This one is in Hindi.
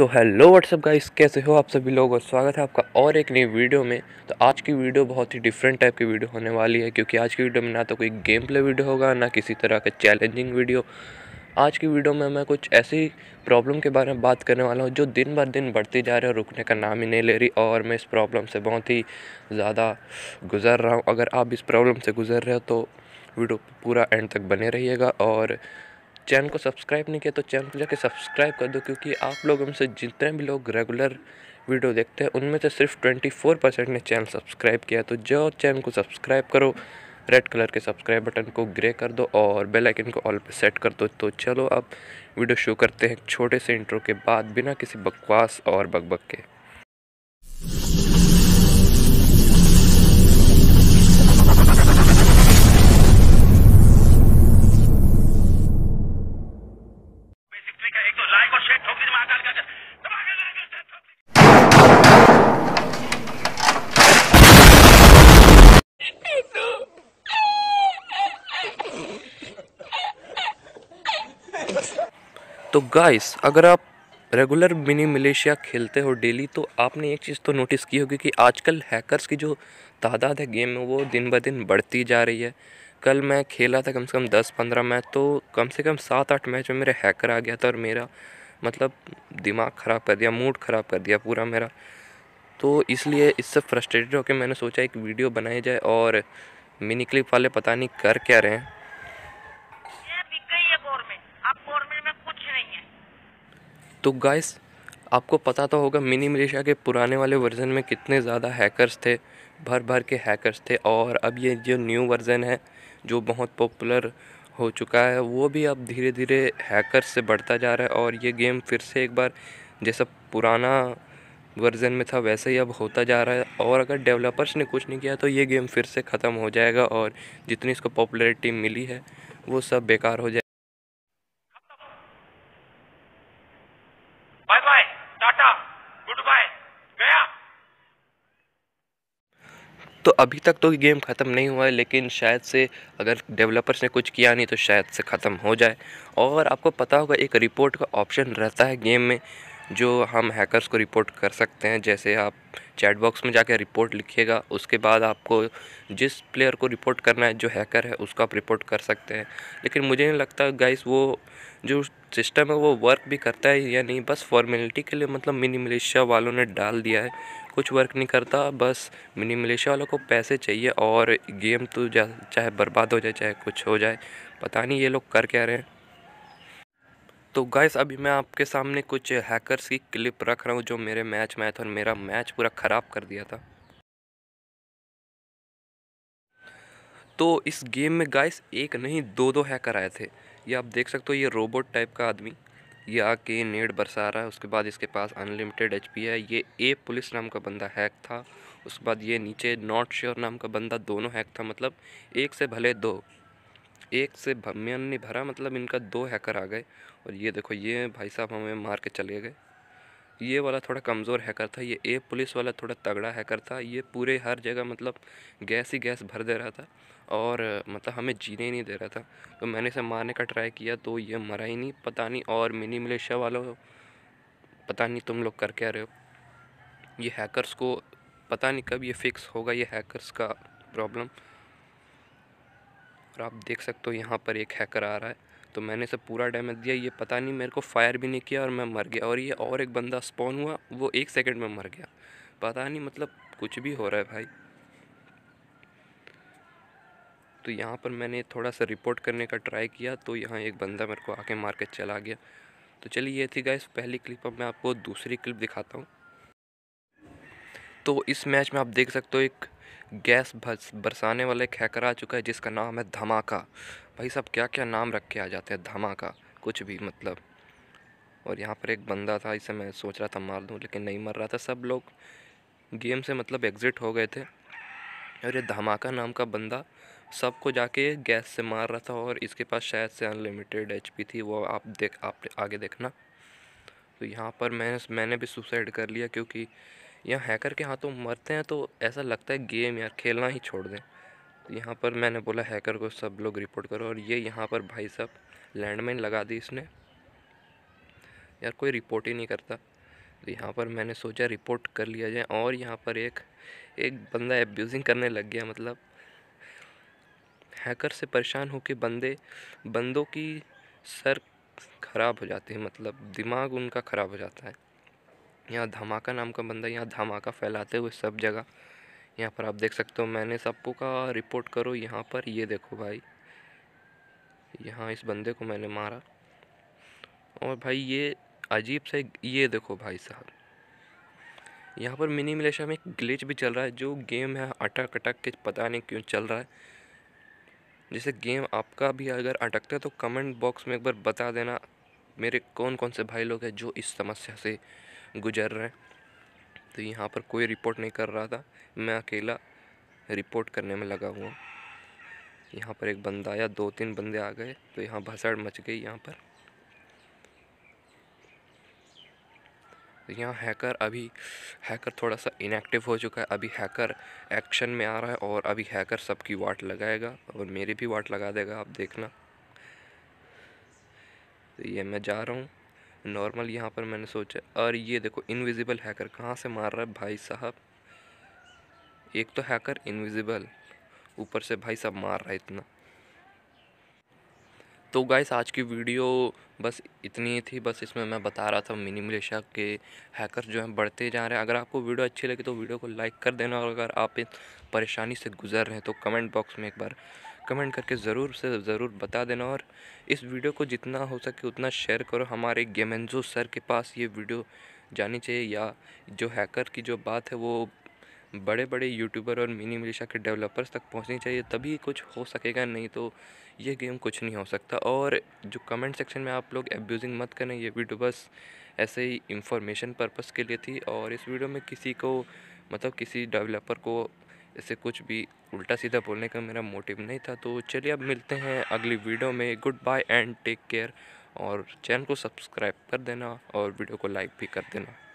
तो हेलो व्हाट्सअप गाइस कैसे हो आप सभी लोगों का स्वागत है आपका और एक नई वीडियो में तो आज की वीडियो बहुत ही डिफरेंट टाइप की वीडियो होने वाली है क्योंकि आज की वीडियो में ना तो कोई गेम प्ले वीडियो होगा ना किसी तरह का चैलेंजिंग वीडियो आज की वीडियो में मैं कुछ ऐसी प्रॉब्लम के बारे में बात करने वाला हूँ जो दिन ब दिन बढ़ती जा रही है और रुकने का नाम ही नहीं ले रही और मैं इस प्रॉब्लम से बहुत ही ज़्यादा गुजर रहा हूँ अगर आप इस प्रॉब्लम से गुजर रहे हो तो वीडियो पूरा एंड तक बने रहिएगा और चैनल को सब्सक्राइब नहीं किया तो चैनल को जाके सब्सक्राइब कर दो क्योंकि आप लोग हमसे जितने भी लोग रेगुलर वीडियो देखते हैं उनमें से सिर्फ 24 परसेंट ने चैनल सब्सक्राइब किया तो जो चैनल को सब्सक्राइब करो रेड कलर के सब्सक्राइब बटन को ग्रे कर दो और बेल आइकन को ऑल पे सेट कर दो तो चलो अब वीडियो शो करते हैं छोटे से इंट्रो के बाद बिना किसी बकवास और बकबक के तो गाइस अगर आप रेगुलर मिनी मलेशिया खेलते हो डेली तो आपने एक चीज़ तो नोटिस की होगी कि आजकल हैकर्स की जो तादाद है गेम में वो दिन ब दिन बढ़ती जा रही है कल मैं खेला था कम से कम दस पंद्रह मैच तो कम से कम सात आठ मैच में मेरा हैकर आ गया था और मेरा मतलब दिमाग ख़राब कर दिया मूड ख़राब कर दिया पूरा मेरा तो इसलिए इससे फ्रस्ट्रेटेड होकर मैंने सोचा एक वीडियो बनाई जाए और मिनी क्लिप वाले पता नहीं कर क्या रहे हैं तो गाइस आपको पता तो होगा मिनी मलेशिया के पुराने वाले वर्ज़न में कितने ज़्यादा हैकर्स थे भर भर के हैकर्स थे और अब ये जो न्यू वर्ज़न है जो बहुत पॉपुलर हो चुका है वो भी अब धीरे धीरे हैकर्स से बढ़ता जा रहा है और ये गेम फिर से एक बार जैसा पुराना वर्ज़न में था वैसे ही अब होता जा रहा है और अगर डेवलपर्स ने कुछ नहीं किया तो ये गेम फिर से ख़त्म हो जाएगा और जितनी इसको पॉपुलरिटी मिली है वो सब बेकार हो जाएगा तो अभी तक तो गेम ख़त्म नहीं हुआ है लेकिन शायद से अगर डेवलपर्स ने कुछ किया नहीं तो शायद से ख़त्म हो जाए और आपको पता होगा एक रिपोर्ट का ऑप्शन रहता है गेम में जो हम हैकर्स को रिपोर्ट कर सकते हैं जैसे आप चैट बॉक्स में जाकर रिपोर्ट लिखिएगा उसके बाद आपको जिस प्लेयर को रिपोर्ट करना है जो हैकर है उसको आप रिपोर्ट कर सकते हैं लेकिन मुझे नहीं लगता गाइस वो जो सिस्टम है वो वर्क भी करता है या नहीं बस फॉर्मेलिटी के लिए मतलब मिनी मिलिशिया वालों ने डाल दिया है कुछ वर्क नहीं करता बस मिनी मलेशिया वालों को पैसे चाहिए और गेम तो चाहे बर्बाद हो जाए चाहे कुछ हो जाए पता नहीं ये लोग कर क्या रहे हैं तो गाइस अभी मैं आपके सामने कुछ हैकर्स की क्लिप रख रहा हूँ जो मेरे मैच में आया था और मेरा मैच पूरा ख़राब कर दिया था तो इस गेम में गाइस एक नहीं दो दो हैकर आए थे ये आप देख सकते हो ये रोबोट टाइप का आदमी ये आके नेट बरसा रहा है उसके बाद इसके पास अनलिमिटेड एच है ये ए पुलिस नाम का बंदा हैक था उसके बाद ये नीचे नॉट श्योर नाम का बंदा दोनों हैक था मतलब एक से भले दो एक से मैंने भरा मतलब इनका दो हैकर आ गए और ये देखो ये भाई साहब हमें मार के चले गए ये वाला थोड़ा कमज़ोर हैकर था ये ए पुलिस वाला थोड़ा तगड़ा हैकर था ये पूरे हर जगह मतलब गैस ही गैस भर दे रहा था और मतलब हमें जीने ही नहीं दे रहा था तो मैंने इसे मारने का ट्राई किया तो ये मरा ही नहीं पता नहीं और मिनी मलेशिया वालों पता नहीं तुम लोग कर क्या रहे हो ये हैकरस को पता नहीं कब ये फिक्स होगा ये हैकरस का प्रॉब्लम और आप देख सकते हो यहाँ पर एक हैकर आ रहा है तो मैंने सब पूरा डैमेज दिया ये पता नहीं मेरे को फायर भी नहीं किया और मैं मर गया और ये और एक बंदा स्पॉन हुआ वो एक सेकंड में मर गया पता नहीं मतलब कुछ भी हो रहा है भाई तो यहाँ पर मैंने थोड़ा सा रिपोर्ट करने का ट्राई किया तो यहाँ एक बंदा मेरे को आके मार के चला गया तो चलिए ये थी गाइस पहली क्लिप अब मैं आपको दूसरी क्लिप दिखाता हूँ तो इस मैच में आप देख सकते हो एक गैस बरसाने वाला एक हैकर आ चुका है जिसका नाम है धमाका भाई साहब क्या क्या नाम रख के आ जाते हैं धमाका कुछ भी मतलब और यहाँ पर एक बंदा था इसे मैं सोच रहा था मार दूँ लेकिन नहीं मर रहा था सब लोग गेम से मतलब एग्ज़िट हो गए थे और ये धमाका नाम का बंदा सबको जाके गैस से मार रहा था और इसके पास शायद से अनलिमिटेड एच थी वो आप देख आप आगे देखना तो यहाँ पर मैं मैंने भी सुसाइड कर लिया क्योंकि यहाँ हैकर के हाथों तो मरते हैं तो ऐसा लगता है गेम यार खेलना ही छोड़ दें यहाँ पर मैंने बोला हैकर को सब लोग रिपोर्ट करो और ये यहाँ पर भाई साहब लैंडमाइन लगा दी इसने यार कोई रिपोर्ट ही नहीं करता तो यहाँ पर मैंने सोचा रिपोर्ट कर लिया जाए और यहाँ पर एक एक बंदा एब्यूजिंग करने लग गया मतलब हैकर से परेशान हो कि बंदे बंदों की सर ख़राब हो जाती है मतलब दिमाग उनका ख़राब हो जाता है यहाँ धमाका नाम का बंदा यहाँ धमाका फैलाते हुए सब जगह यहाँ पर आप देख सकते हो मैंने सबको का रिपोर्ट करो यहाँ पर ये देखो भाई यहाँ इस बंदे को मैंने मारा और भाई ये अजीब से ये देखो भाई साहब यहाँ पर मिनी मिलेशिया में ग्लिच भी चल रहा है जो गेम है अटक अटक के पता नहीं क्यों चल रहा है जैसे गेम आपका भी अगर अटकता है तो कमेंट बॉक्स में एक बार बता देना मेरे कौन कौन से भाई लोग हैं जो इस समस्या से गुजर रहे हैं तो यहाँ पर कोई रिपोर्ट नहीं कर रहा था मैं अकेला रिपोर्ट करने में लगा हुआ यहाँ पर एक बंदा आया दो तीन बंदे आ गए तो यहाँ भसड़ मच गई यहाँ पर यहाँ हैकर अभी हैकर थोड़ा सा इनएक्टिव हो चुका है अभी हैकर एक्शन में आ रहा है और अभी हैकर सबकी वाट लगाएगा और मेरी भी वाट लगा देगा आप देखना तो ये मैं जा रहा हूँ नॉर्मल यहाँ पर मैंने सोचा और ये देखो इनविजिबल हैकर कहाँ से मार रहा है भाई साहब एक तो हैकर इनविजिबल ऊपर से भाई साहब मार रहा है इतना तो गाइस आज की वीडियो बस इतनी ही थी बस इसमें मैं बता रहा था मिनी मलेशिया के हैकर जो हैं बढ़ते जा रहे हैं अगर आपको वीडियो अच्छी लगी तो वीडियो को लाइक कर देना और अगर आप परेशानी से गुजर रहे हैं तो कमेंट बॉक्स में एक बार कमेंट करके ज़रूर से ज़रूर बता देना और इस वीडियो को जितना हो सके उतना शेयर करो हमारे गेमेंजो सर के पास ये वीडियो जानी चाहिए या जो हैकर की जो बात है वो बड़े बड़े यूट्यूबर और मिनी मिलिशा के डेवलपर्स तक पहुंचनी चाहिए तभी कुछ हो सकेगा नहीं तो ये गेम कुछ नहीं हो सकता और जो कमेंट सेक्शन में आप लोग एब्यूजिंग मत करें ये वीडियो बस ऐसे ही इंफॉर्मेशन पर्पस के लिए थी और इस वीडियो में किसी को मतलब किसी डेवलपर को इससे कुछ भी उल्टा सीधा बोलने का मेरा मोटिव नहीं था तो चलिए अब मिलते हैं अगली वीडियो में good bye and take care और चैनल को सब्सक्राइब कर देना और वीडियो को लाइक भी कर देना